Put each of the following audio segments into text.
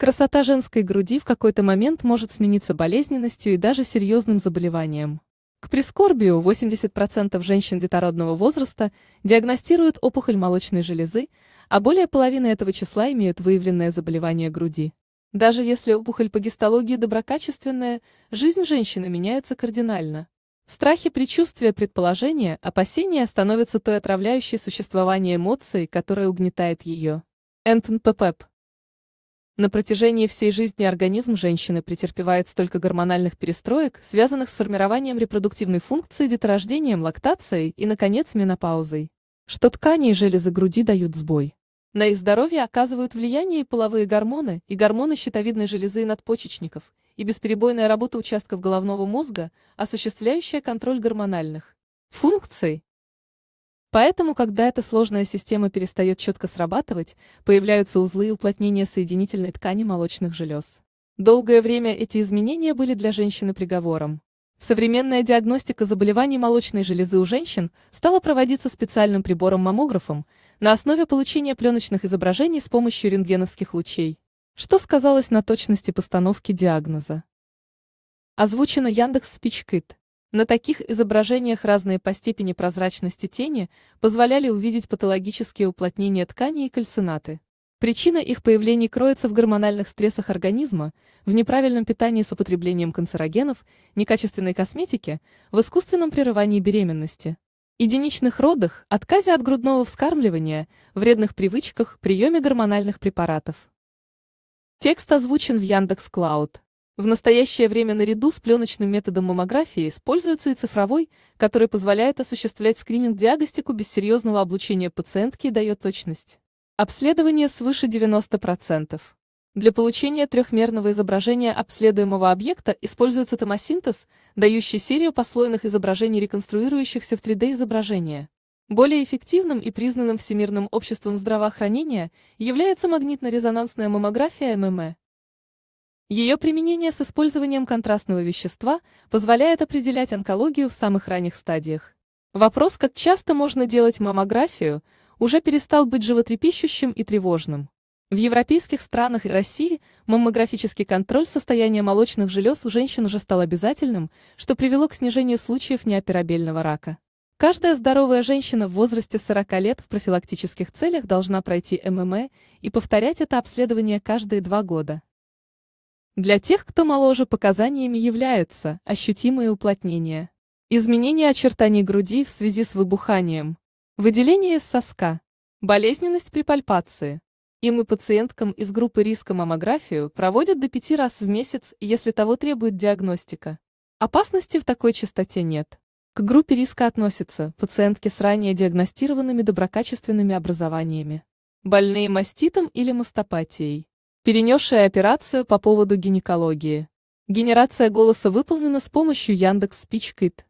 Красота женской груди в какой-то момент может смениться болезненностью и даже серьезным заболеванием. К прискорбию 80% женщин детородного возраста диагностируют опухоль молочной железы, а более половины этого числа имеют выявленное заболевание груди. Даже если опухоль по гистологии доброкачественная, жизнь женщины меняется кардинально. Страхи, предчувствия, предположения, опасения становятся той отравляющей существование эмоцией, которая угнетает ее. Энтон Пепеп на протяжении всей жизни организм женщины претерпевает столько гормональных перестроек, связанных с формированием репродуктивной функции, деторождением, лактацией и, наконец, менопаузой, что ткани и железы груди дают сбой. На их здоровье оказывают влияние и половые гормоны, и гормоны щитовидной железы и надпочечников, и бесперебойная работа участков головного мозга, осуществляющая контроль гормональных функций. Поэтому, когда эта сложная система перестает четко срабатывать, появляются узлы и уплотнения соединительной ткани молочных желез. Долгое время эти изменения были для женщины приговором. Современная диагностика заболеваний молочной железы у женщин стала проводиться специальным прибором-маммографом на основе получения пленочных изображений с помощью рентгеновских лучей, что сказалось на точности постановки диагноза. Озвучено Яндекс Спичкит. На таких изображениях разные по степени прозрачности тени позволяли увидеть патологические уплотнения тканей и кальцинаты. Причина их появлений кроется в гормональных стрессах организма, в неправильном питании с употреблением канцерогенов, некачественной косметике, в искусственном прерывании беременности, единичных родах, отказе от грудного вскармливания, вредных привычках, приеме гормональных препаратов. Текст озвучен в Яндекс.Клауд. В настоящее время наряду с пленочным методом маммографии используется и цифровой, который позволяет осуществлять скрининг-диагностику без серьезного облучения пациентки и дает точность. Обследование свыше 90%. Для получения трехмерного изображения обследуемого объекта используется томосинтез, дающий серию послойных изображений реконструирующихся в 3D-изображение. Более эффективным и признанным Всемирным обществом здравоохранения является магнитно-резонансная маммография ММЭ. Ее применение с использованием контрастного вещества позволяет определять онкологию в самых ранних стадиях. Вопрос, как часто можно делать маммографию, уже перестал быть животрепещущим и тревожным. В европейских странах и России маммографический контроль состояния молочных желез у женщин уже стал обязательным, что привело к снижению случаев неоперабельного рака. Каждая здоровая женщина в возрасте 40 лет в профилактических целях должна пройти ММЭ и повторять это обследование каждые два года. Для тех, кто моложе, показаниями являются ощутимые уплотнения. Изменение очертаний груди в связи с выбуханием. Выделение из соска. Болезненность при пальпации. Им и пациенткам из группы риска маммографию проводят до пяти раз в месяц, если того требует диагностика. Опасности в такой частоте нет. К группе риска относятся пациентки с ранее диагностированными доброкачественными образованиями, больные маститом или мастопатией, перенесшая операцию по поводу гинекологии. Генерация голоса выполнена с помощью Яндекс Спичкит.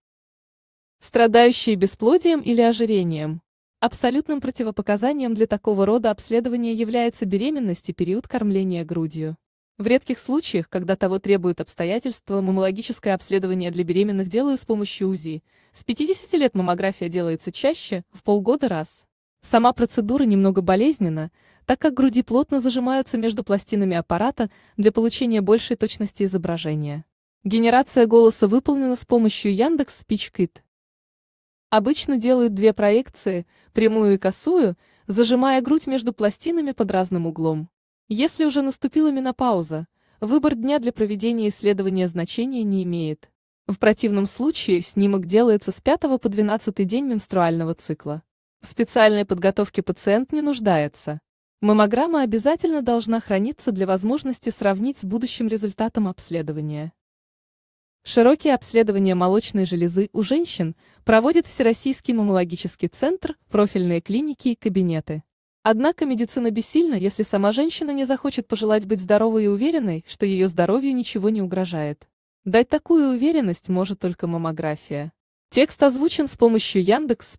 Страдающие бесплодием или ожирением. Абсолютным противопоказанием для такого рода обследования является беременность и период кормления грудью. В редких случаях, когда того требуют обстоятельства, маммологическое обследование для беременных делаю с помощью УЗИ. С 50 лет маммография делается чаще, в полгода раз. Сама процедура немного болезненна, так как груди плотно зажимаются между пластинами аппарата для получения большей точности изображения. Генерация голоса выполнена с помощью Яндекс Спичкит. Обычно делают две проекции, прямую и косую, зажимая грудь между пластинами под разным углом. Если уже наступила менопауза, выбор дня для проведения исследования значения не имеет. В противном случае снимок делается с 5 по 12 день менструального цикла. В специальной подготовке пациент не нуждается. Маммограмма обязательно должна храниться для возможности сравнить с будущим результатом обследования. Широкие обследования молочной железы у женщин проводит Всероссийский маммологический центр, профильные клиники и кабинеты. Однако медицина бессильна, если сама женщина не захочет пожелать быть здоровой и уверенной, что ее здоровью ничего не угрожает. Дать такую уверенность может только маммография. Текст озвучен с помощью Яндекс